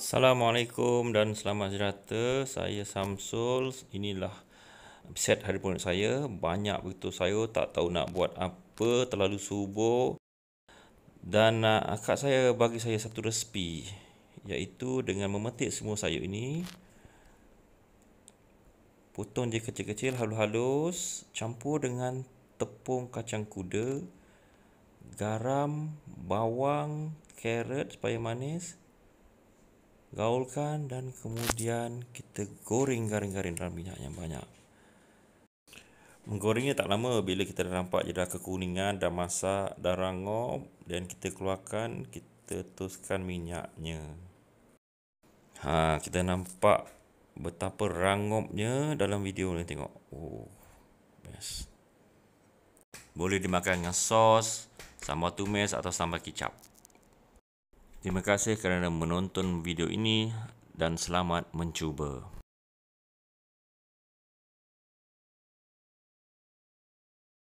Assalamualaikum dan selamat sejahtera. Saya Samsul. Inilah set hari pun saya. Banyak betul saya tak tahu nak buat apa terlalu subuh. Dan uh, akak saya bagi saya satu resipi iaitu dengan memetik semua sayur ini potong dia kecil-kecil halus-halus campur dengan tepung kacang kuda garam bawang carrot supaya manis gaulkan dan kemudian kita goreng garing garing dalam minyak yang banyak menggorengnya tak lama bila kita dah nampak dia dah kekuningan dah masak dah rangup dan kita keluarkan kita tuskan minyaknya ha kita nampak betapa rangupnya dalam video ni tengok oh best boleh dimakan dengan sos sambal tumis atau sambal kicap Terima kasih kerana menonton video ini dan selamat mencuba.